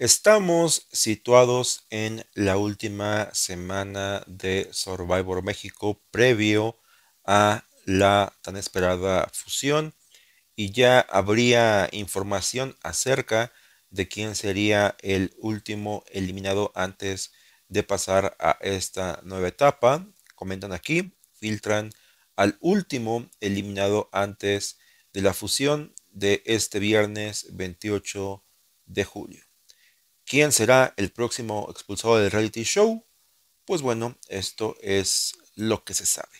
Estamos situados en la última semana de Survivor México previo a la tan esperada fusión y ya habría información acerca de quién sería el último eliminado antes de pasar a esta nueva etapa. Comentan aquí, filtran al último eliminado antes de la fusión de este viernes 28 de julio. ¿Quién será el próximo expulsado del reality show? Pues bueno, esto es lo que se sabe.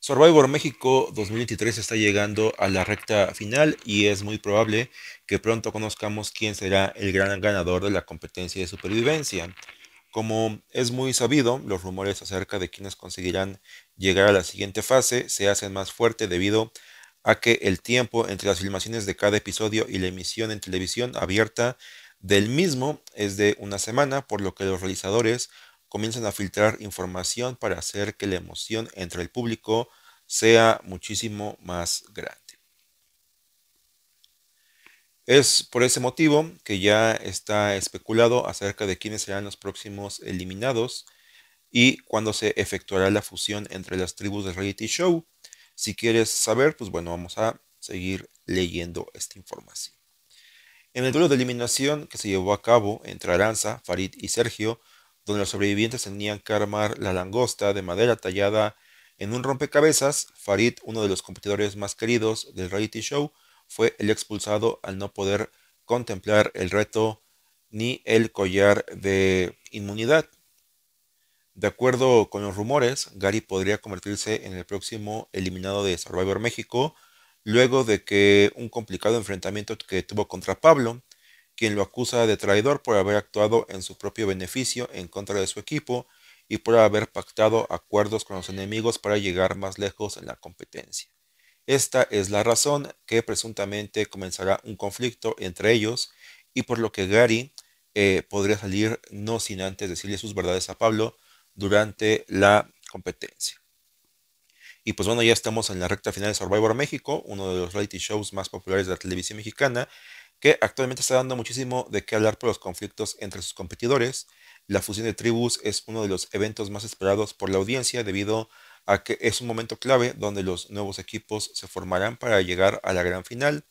Survivor México 2023 está llegando a la recta final y es muy probable que pronto conozcamos quién será el gran ganador de la competencia de supervivencia. Como es muy sabido, los rumores acerca de quienes conseguirán llegar a la siguiente fase se hacen más fuerte debido a a que el tiempo entre las filmaciones de cada episodio y la emisión en televisión abierta del mismo es de una semana, por lo que los realizadores comienzan a filtrar información para hacer que la emoción entre el público sea muchísimo más grande. Es por ese motivo que ya está especulado acerca de quiénes serán los próximos eliminados y cuándo se efectuará la fusión entre las tribus de reality show si quieres saber, pues bueno, vamos a seguir leyendo esta información. En el duelo de eliminación que se llevó a cabo entre Aranza, Farid y Sergio, donde los sobrevivientes tenían que armar la langosta de madera tallada en un rompecabezas, Farid, uno de los competidores más queridos del reality show, fue el expulsado al no poder contemplar el reto ni el collar de inmunidad. De acuerdo con los rumores, Gary podría convertirse en el próximo eliminado de Survivor México, luego de que un complicado enfrentamiento que tuvo contra Pablo, quien lo acusa de traidor por haber actuado en su propio beneficio en contra de su equipo y por haber pactado acuerdos con los enemigos para llegar más lejos en la competencia. Esta es la razón que presuntamente comenzará un conflicto entre ellos y por lo que Gary eh, podría salir no sin antes decirle sus verdades a Pablo durante la competencia. Y pues bueno, ya estamos en la recta final de Survivor México, uno de los reality shows más populares de la televisión mexicana, que actualmente está dando muchísimo de qué hablar por los conflictos entre sus competidores. La fusión de tribus es uno de los eventos más esperados por la audiencia debido a que es un momento clave donde los nuevos equipos se formarán para llegar a la gran final.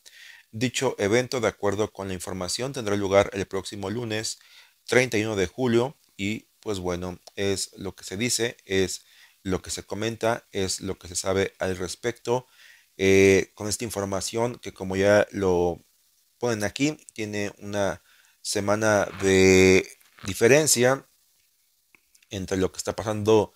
Dicho evento, de acuerdo con la información, tendrá lugar el próximo lunes 31 de julio y pues bueno, es lo que se dice, es lo que se comenta, es lo que se sabe al respecto. Eh, con esta información que como ya lo ponen aquí, tiene una semana de diferencia entre lo que está pasando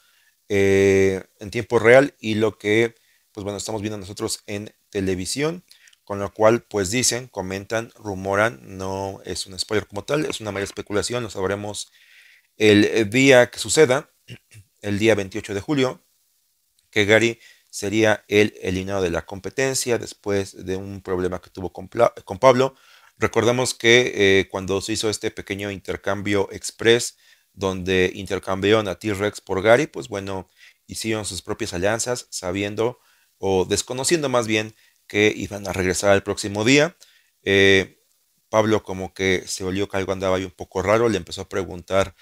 eh, en tiempo real y lo que, pues bueno, estamos viendo nosotros en televisión, con lo cual, pues dicen, comentan, rumoran, no es un spoiler como tal, es una mera especulación, lo sabremos el eh, día que suceda, el día 28 de julio, que Gary sería el eliminado de la competencia después de un problema que tuvo con, Pablo. Recordamos que eh, cuando se hizo este pequeño intercambio express, donde intercambiaron a T-Rex por Gary, pues bueno, hicieron sus propias alianzas, sabiendo o desconociendo más bien que iban a regresar al próximo día. Eh, Pablo como que se olió que algo andaba ahí un poco raro, le empezó a preguntar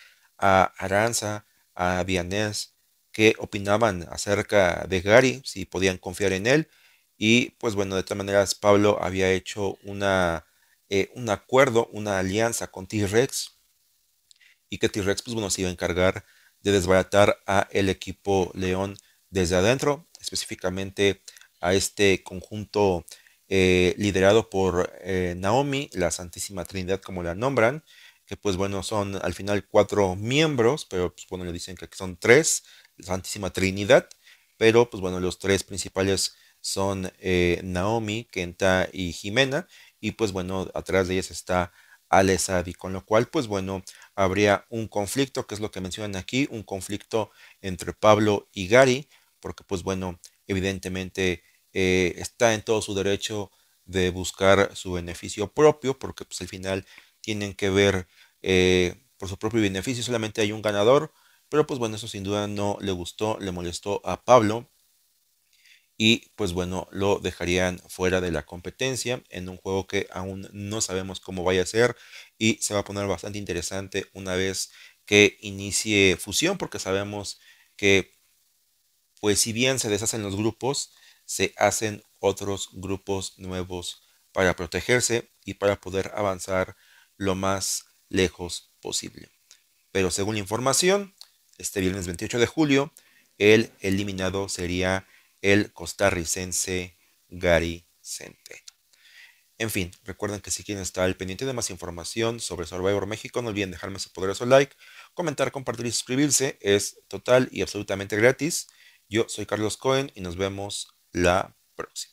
a Aranza, a Vianés, que opinaban acerca de Gary, si podían confiar en él. Y pues bueno, de todas maneras, Pablo había hecho una, eh, un acuerdo, una alianza con T-Rex. Y que T-Rex, pues bueno, se iba a encargar de desbaratar a el equipo León desde adentro, específicamente a este conjunto eh, liderado por eh, Naomi, la Santísima Trinidad como la nombran, pues bueno, son al final cuatro miembros, pero pues bueno, le dicen que son tres, la Santísima Trinidad, pero pues bueno, los tres principales son eh, Naomi, Kenta y Jimena, y pues bueno, atrás de ellas está Alessadi, con lo cual pues bueno, habría un conflicto, que es lo que mencionan aquí, un conflicto entre Pablo y Gary, porque pues bueno, evidentemente eh, está en todo su derecho de buscar su beneficio propio, porque pues al final tienen que ver eh, por su propio beneficio, solamente hay un ganador, pero pues bueno, eso sin duda no le gustó, le molestó a Pablo y pues bueno, lo dejarían fuera de la competencia en un juego que aún no sabemos cómo vaya a ser y se va a poner bastante interesante una vez que inicie fusión porque sabemos que pues si bien se deshacen los grupos, se hacen otros grupos nuevos para protegerse y para poder avanzar lo más lejos posible. Pero según la información, este viernes 28 de julio, el eliminado sería el costarricense Gary En fin, recuerden que si quieren estar al pendiente de más información sobre Survivor México, no olviden dejarme su poderoso like, comentar, compartir y suscribirse. Es total y absolutamente gratis. Yo soy Carlos Cohen y nos vemos la próxima.